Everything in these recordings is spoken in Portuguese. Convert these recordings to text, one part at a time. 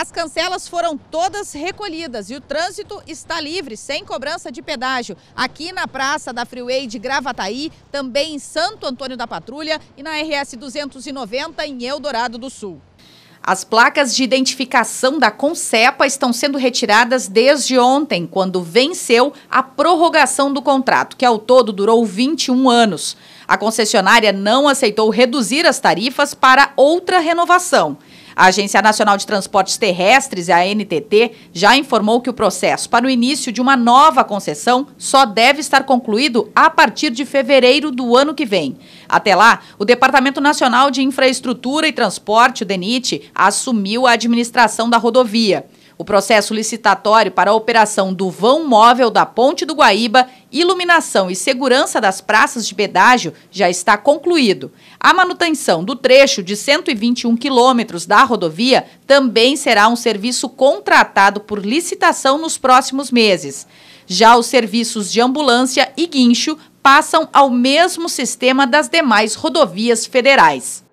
As cancelas foram todas recolhidas e o trânsito está livre, sem cobrança de pedágio, aqui na Praça da Freeway de Gravataí, também em Santo Antônio da Patrulha e na RS 290 em Eldorado do Sul. As placas de identificação da Concepa estão sendo retiradas desde ontem, quando venceu a prorrogação do contrato, que ao todo durou 21 anos. A concessionária não aceitou reduzir as tarifas para outra renovação. A Agência Nacional de Transportes Terrestres, a ANTT, já informou que o processo para o início de uma nova concessão só deve estar concluído a partir de fevereiro do ano que vem. Até lá, o Departamento Nacional de Infraestrutura e Transporte, o DENIT, assumiu a administração da rodovia o processo licitatório para a operação do vão móvel da Ponte do Guaíba, iluminação e segurança das praças de pedágio já está concluído. A manutenção do trecho de 121 quilômetros da rodovia também será um serviço contratado por licitação nos próximos meses. Já os serviços de ambulância e guincho passam ao mesmo sistema das demais rodovias federais.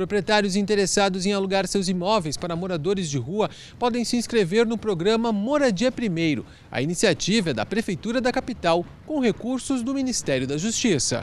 Proprietários interessados em alugar seus imóveis para moradores de rua podem se inscrever no programa Moradia Primeiro. A iniciativa é da Prefeitura da Capital, com recursos do Ministério da Justiça.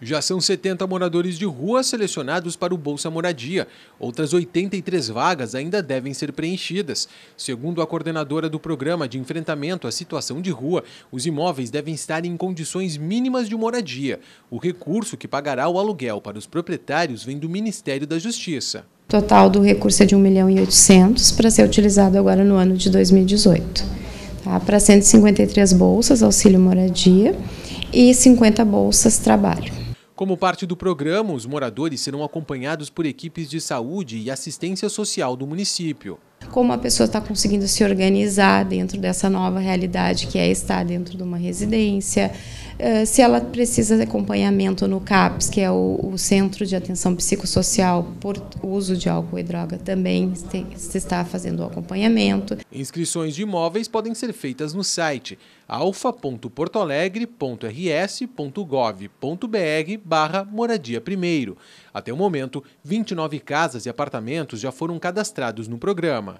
Já são 70 moradores de rua selecionados para o Bolsa Moradia. Outras 83 vagas ainda devem ser preenchidas. Segundo a coordenadora do Programa de Enfrentamento à Situação de Rua, os imóveis devem estar em condições mínimas de moradia. O recurso que pagará o aluguel para os proprietários vem do Ministério da Justiça. O total do recurso é de 1 milhão e 800 para ser utilizado agora no ano de 2018. Tá? Para 153 bolsas, auxílio moradia e 50 bolsas trabalho. Como parte do programa, os moradores serão acompanhados por equipes de saúde e assistência social do município como a pessoa está conseguindo se organizar dentro dessa nova realidade que é estar dentro de uma residência, eh, se ela precisa de acompanhamento no CAPS, que é o, Centro de Atenção Psicossocial por uso de álcool e droga, também se está fazendo o acompanhamento. Inscrições de imóveis podem ser feitas no site alfa.portoalegre.rs.gov.br barra moradia primeiro. Até o momento, 29 casas e apartamentos já foram cadastrados no programa.